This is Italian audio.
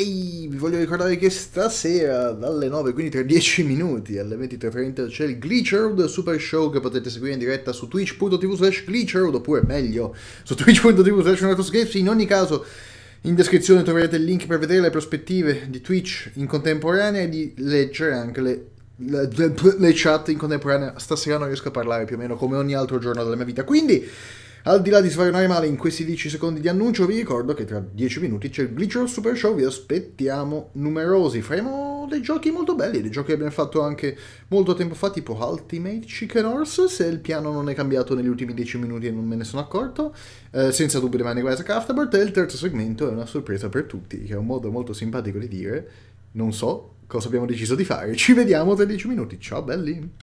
Ehi, vi voglio ricordare che stasera dalle 9, quindi tra 10 minuti, alle 23.30 c'è il Glitchered Super Show che potete seguire in diretta su twitch.tv slash glitchered, oppure meglio, su twitch.tv slash In ogni caso, in descrizione troverete il link per vedere le prospettive di Twitch in contemporanea e di leggere anche le le, le, le chat in contemporanea. Stasera non riesco a parlare più o meno come ogni altro giorno della mia vita, quindi... Al di là di svariare male in questi 10 secondi di annuncio, vi ricordo che tra 10 minuti c'è il Glitcher Super Show, vi aspettiamo numerosi, faremo dei giochi molto belli, dei giochi che abbiamo fatto anche molto tempo fa, tipo Ultimate Chicken Horse, se il piano non è cambiato negli ultimi 10 minuti e non me ne sono accorto, eh, senza dubbio rimane Isaac Afterbirth, e il terzo segmento è una sorpresa per tutti, che è un modo molto simpatico di dire, non so cosa abbiamo deciso di fare, ci vediamo tra 10 minuti, ciao belli!